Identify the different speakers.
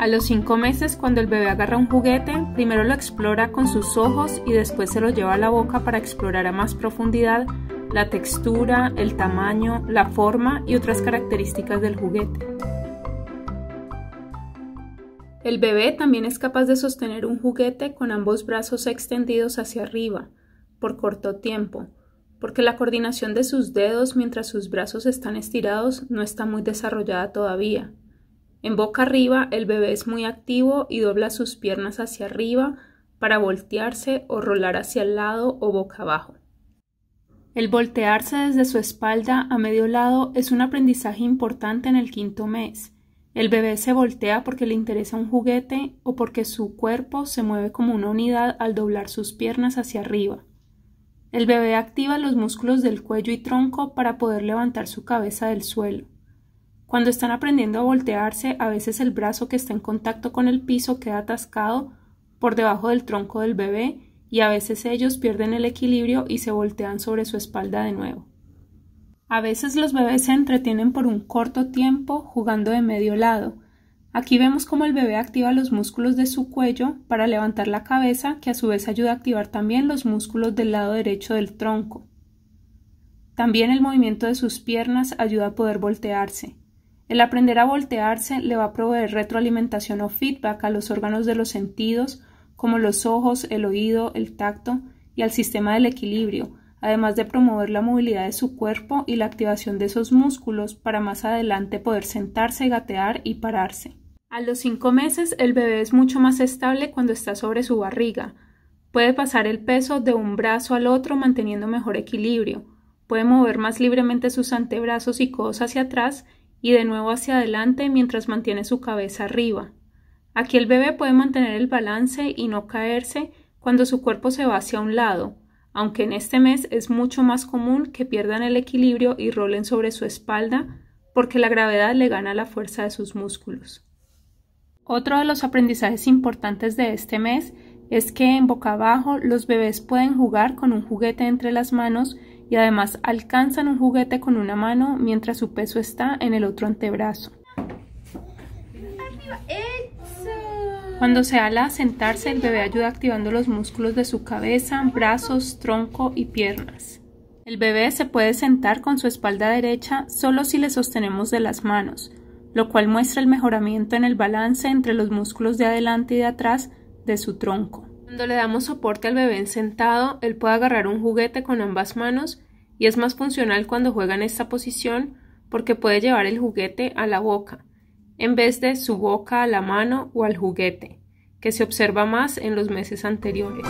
Speaker 1: A los 5 meses, cuando el bebé agarra un juguete, primero lo explora con sus ojos y después se lo lleva a la boca para explorar a más profundidad la textura, el tamaño, la forma y otras características del juguete. El bebé también es capaz de sostener un juguete con ambos brazos extendidos hacia arriba, por corto tiempo, porque la coordinación de sus dedos mientras sus brazos están estirados no está muy desarrollada todavía. En boca arriba, el bebé es muy activo y dobla sus piernas hacia arriba para voltearse o rolar hacia el lado o boca abajo. El voltearse desde su espalda a medio lado es un aprendizaje importante en el quinto mes. El bebé se voltea porque le interesa un juguete o porque su cuerpo se mueve como una unidad al doblar sus piernas hacia arriba. El bebé activa los músculos del cuello y tronco para poder levantar su cabeza del suelo. Cuando están aprendiendo a voltearse, a veces el brazo que está en contacto con el piso queda atascado por debajo del tronco del bebé y a veces ellos pierden el equilibrio y se voltean sobre su espalda de nuevo. A veces los bebés se entretienen por un corto tiempo jugando de medio lado. Aquí vemos cómo el bebé activa los músculos de su cuello para levantar la cabeza, que a su vez ayuda a activar también los músculos del lado derecho del tronco. También el movimiento de sus piernas ayuda a poder voltearse. El aprender a voltearse le va a proveer retroalimentación o feedback a los órganos de los sentidos, como los ojos, el oído, el tacto y al sistema del equilibrio, además de promover la movilidad de su cuerpo y la activación de esos músculos para más adelante poder sentarse, gatear y pararse. A los cinco meses el bebé es mucho más estable cuando está sobre su barriga. Puede pasar el peso de un brazo al otro manteniendo mejor equilibrio. Puede mover más libremente sus antebrazos y codos hacia atrás y de nuevo hacia adelante mientras mantiene su cabeza arriba. Aquí el bebé puede mantener el balance y no caerse cuando su cuerpo se va hacia un lado, aunque en este mes es mucho más común que pierdan el equilibrio y rolen sobre su espalda porque la gravedad le gana la fuerza de sus músculos. Otro de los aprendizajes importantes de este mes es que en boca abajo los bebés pueden jugar con un juguete entre las manos y además alcanzan un juguete con una mano mientras su peso está en el otro antebrazo. Cuando se ala sentarse, el bebé ayuda activando los músculos de su cabeza, brazos, tronco y piernas. El bebé se puede sentar con su espalda derecha solo si le sostenemos de las manos, lo cual muestra el mejoramiento en el balance entre los músculos de adelante y de atrás de su tronco. Cuando le damos soporte al bebé sentado, él puede agarrar un juguete con ambas manos y es más funcional cuando juega en esta posición porque puede llevar el juguete a la boca, en vez de su boca a la mano o al juguete, que se observa más en los meses anteriores.